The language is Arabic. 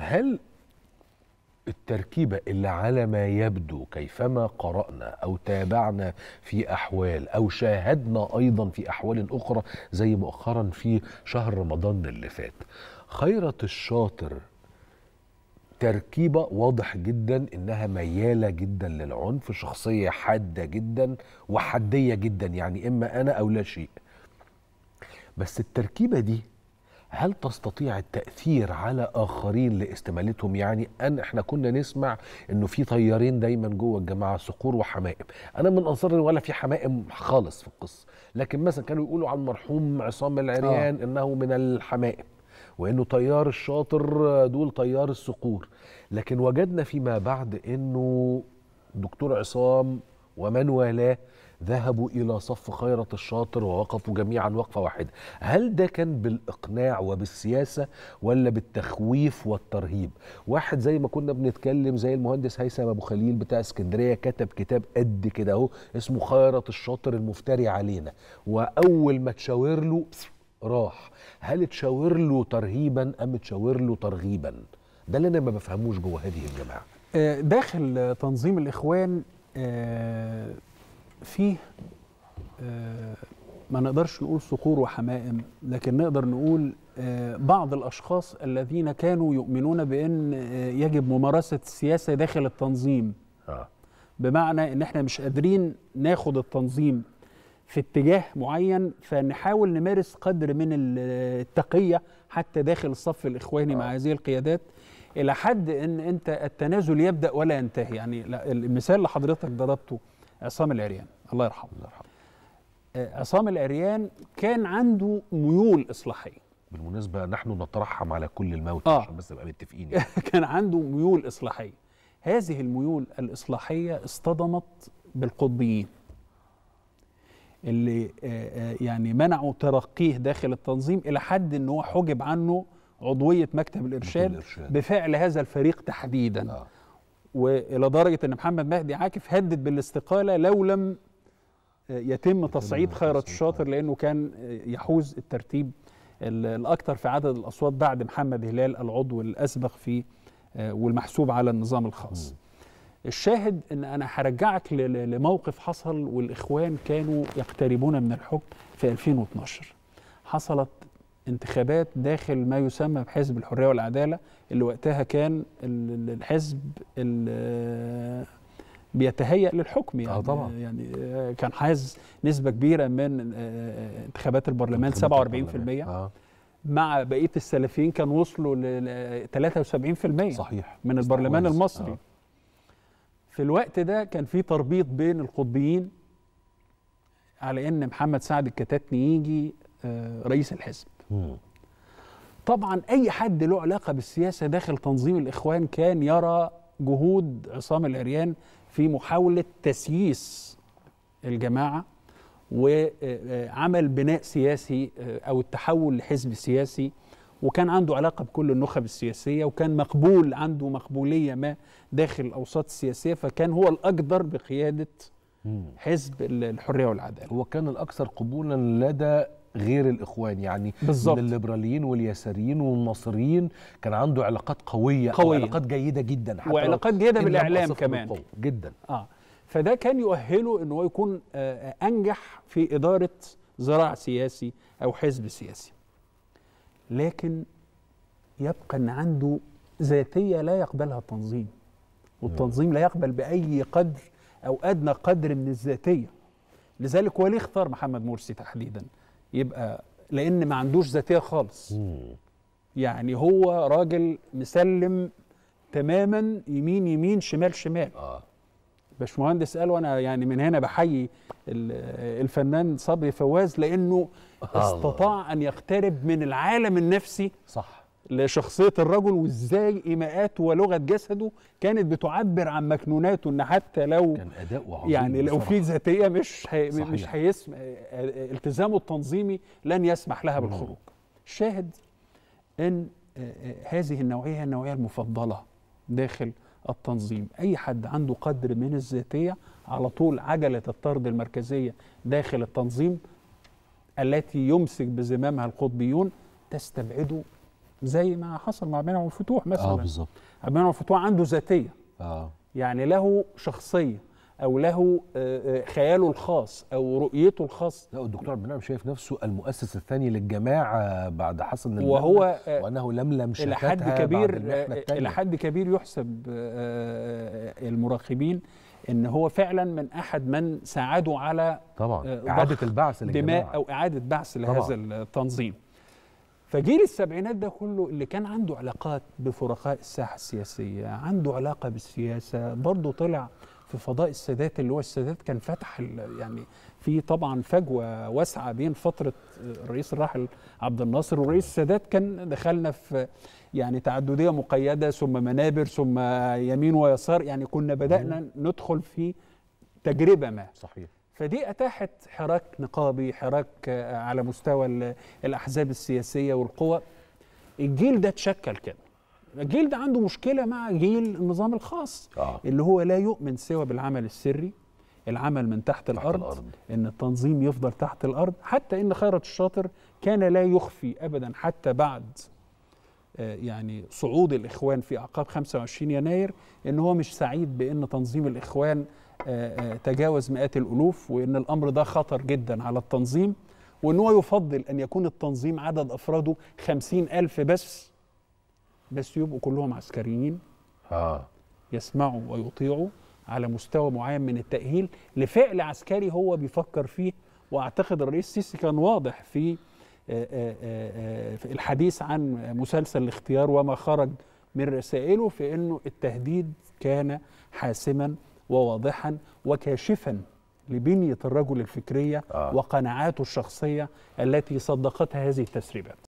هل التركيبة اللي على ما يبدو كيفما قرأنا أو تابعنا في أحوال أو شاهدنا أيضا في أحوال أخرى زي مؤخرا في شهر رمضان اللي فات خيرة الشاطر تركيبة واضح جدا إنها ميالة جدا للعنف شخصية حادة جدا وحدية جدا يعني إما أنا أو لا شيء بس التركيبة دي هل تستطيع التاثير على اخرين لاستمالتهم يعني ان احنا كنا نسمع انه في طيارين دايما جوه الجماعه صقور وحمائم انا من انصار ولا في حمائم خالص في القصه لكن مثلا كانوا يقولوا عن المرحوم عصام العريان آه. انه من الحمائم وانه طيار الشاطر دول طيار الصقور لكن وجدنا فيما بعد انه دكتور عصام ومن والاه ذهبوا إلى صف خيرة الشاطر ووقفوا جميعا وقفة واحدة هل ده كان بالإقناع وبالسياسة ولا بالتخويف والترهيب واحد زي ما كنا بنتكلم زي المهندس هيثم أبو خليل بتاع اسكندرية كتب كتاب قد كده أهو اسمه خيرة الشاطر المفتري علينا وأول ما تشاور له راح هل تشاور له ترهيبا أم تشاور له ترغيبا ده اللي أنا ما بفهموش جوه هذه الجماعة آه، داخل تنظيم الإخوان آه، فيه آه، ما نقدرش نقول صقور وحمائم لكن نقدر نقول آه، بعض الاشخاص الذين كانوا يؤمنون بان آه، يجب ممارسه السياسه داخل التنظيم بمعنى ان احنا مش قادرين ناخد التنظيم في اتجاه معين فنحاول نمارس قدر من التقيه حتى داخل الصف الاخواني مع هذه القيادات الى حد ان انت التنازل يبدا ولا ينتهي يعني المثال اللي حضرتك ضربته عصام العريان الله يرحمه الله يرحمه آه، عصام العريان كان عنده ميول اصلاحيه بالمناسبه نحن نترحم على كل الموتى آه. عشان بس نبقى متفقين يعني. كان عنده ميول اصلاحيه هذه الميول الاصلاحيه اصطدمت بالقطبيين اللي آه، آه، يعني منعوا ترقيه داخل التنظيم الى حد ان هو حجب عنه عضويه مكتب الارشاد, مكتب الإرشاد. بفعل هذا الفريق تحديدا آه. والى درجه ان محمد مهدي عاكف هدد بالاستقاله لو لم آه، يتم تصعيد خيرت الشاطر لانه كان آه، يحوز الترتيب الاكثر في عدد الاصوات بعد محمد هلال العضو الاسبق في آه، والمحسوب على النظام الخاص. الشاهد ان انا هرجعك لموقف حصل والاخوان كانوا يقتربون من الحكم في 2012 حصلت انتخابات داخل ما يسمى بحزب الحريه والعداله اللي وقتها كان الحزب بيتهيأ للحكم يعني آه طبعا. يعني آه، كان حاز نسبة كبيرة من آه، انتخابات البرلمان 47% آه. مع بقية السلفيين كان وصلوا ل 73% صحيح من البرلمان صحيح. المصري آه. في الوقت ده كان في تربيط بين القطبيين على ان محمد سعد الكتاتني يجي آه، رئيس الحزب طبعا أي حد له علاقة بالسياسة داخل تنظيم الإخوان كان يرى جهود عصام العريان في محاولة تسييس الجماعة وعمل بناء سياسي أو التحول لحزب سياسي وكان عنده علاقة بكل النخب السياسية وكان مقبول عنده مقبولية ما داخل الأوساط السياسية فكان هو الأقدر بقيادة حزب الحرية والعدالة هو كان الأكثر قبولا لدى غير الاخوان يعني بالزبط. من الليبراليين واليساريين والناصريين كان عنده علاقات قويه قوية. وعلاقات جيده جدا حتى وعلاقات جيده بالاعلام كمان جدا اه فده كان يؤهله ان هو يكون آه, آه، انجح في اداره ذراع سياسي او حزب سياسي لكن يبقى ان عنده ذاتيه لا يقبلها التنظيم والتنظيم لا يقبل باي قدر او ادنى قدر من الذاتيه لذلك هو ليه اختار محمد مرسي تحديدا يبقى لان ما عندوش ذاتيه خالص يعني هو راجل مسلم تماما يمين يمين شمال شمال اه باشمهندس قال وانا يعني من هنا بحيي الفنان صبري فواز لانه استطاع ان يقترب من العالم النفسي صح لشخصيه الرجل وازاي ايماءاته ولغه جسده كانت بتعبر عن مكنوناته ان حتى لو كان اداؤه عظيم يعني لو في ذاتيه مش حي صحيح. مش هيسم آه، التزامه التنظيمي لن يسمح لها بالخروج. الشاهد ان آه، آه، هذه النوعيه هي النوعيه المفضله داخل التنظيم اي حد عنده قدر من الذاتيه على طول عجله الطرد المركزيه داخل التنظيم التي يمسك بزمامها القطبيون تستبعده زي ما حصل مع بنعم الفتوح آه، مثلا اه بالظبط بنعم الفتوح عنده ذاتيه اه يعني له شخصيه او له آه، آه، خياله الخاص او رؤيته الخاص لا الدكتور المنعم شايف نفسه المؤسس الثاني للجماعه بعد حسن وهو وانه لملم الى حد كبير الى حد كبير يحسب المراقبين ان هو فعلا من احد من ساعدوا على طبعا اعاده البعث للجماعه دماء او اعاده بعث لهذا التنظيم فجيل السبعينات ده كله اللي كان عنده علاقات بفرقاء الساحة السياسية عنده علاقة بالسياسة برضه طلع في فضاء السادات اللي هو السادات كان فتح يعني في طبعا فجوة واسعة بين فترة الرئيس الراحل عبد الناصر والرئيس السادات كان دخلنا في يعني تعددية مقيدة ثم منابر ثم يمين ويسار يعني كنا بدأنا ندخل في تجربة ما صحيح فدي اتاحت حراك نقابي حراك آه، على مستوى الاحزاب السياسيه والقوى الجيل ده اتشكل كده الجيل ده عنده مشكله مع جيل النظام الخاص آه. اللي هو لا يؤمن سوى بالعمل السري العمل من تحت, تحت الأرض, الارض ان التنظيم يفضل تحت الارض حتى ان خيرت الشاطر كان لا يخفي ابدا حتى بعد آه، يعني صعود الاخوان في اعقاب 25 يناير ان هو مش سعيد بان تنظيم الاخوان آه، آه، تجاوز مئات الالوف وان الامر ده خطر جدا على التنظيم وان هو يفضل ان يكون التنظيم عدد افراده خمسين ألف بس بس يبقوا كلهم عسكريين آه. يسمعوا ويطيعوا على مستوى معين من التأهيل لفعل عسكري هو بيفكر فيه واعتقد الرئيس السيسي كان واضح في آه، في الحديث عن مسلسل الاختيار وما خرج من رسائله في انه التهديد كان حاسما وواضحا وكاشفا لبنيه الرجل الفكريه آه. وقناعاته الشخصيه التي صدقتها هذه التسريبات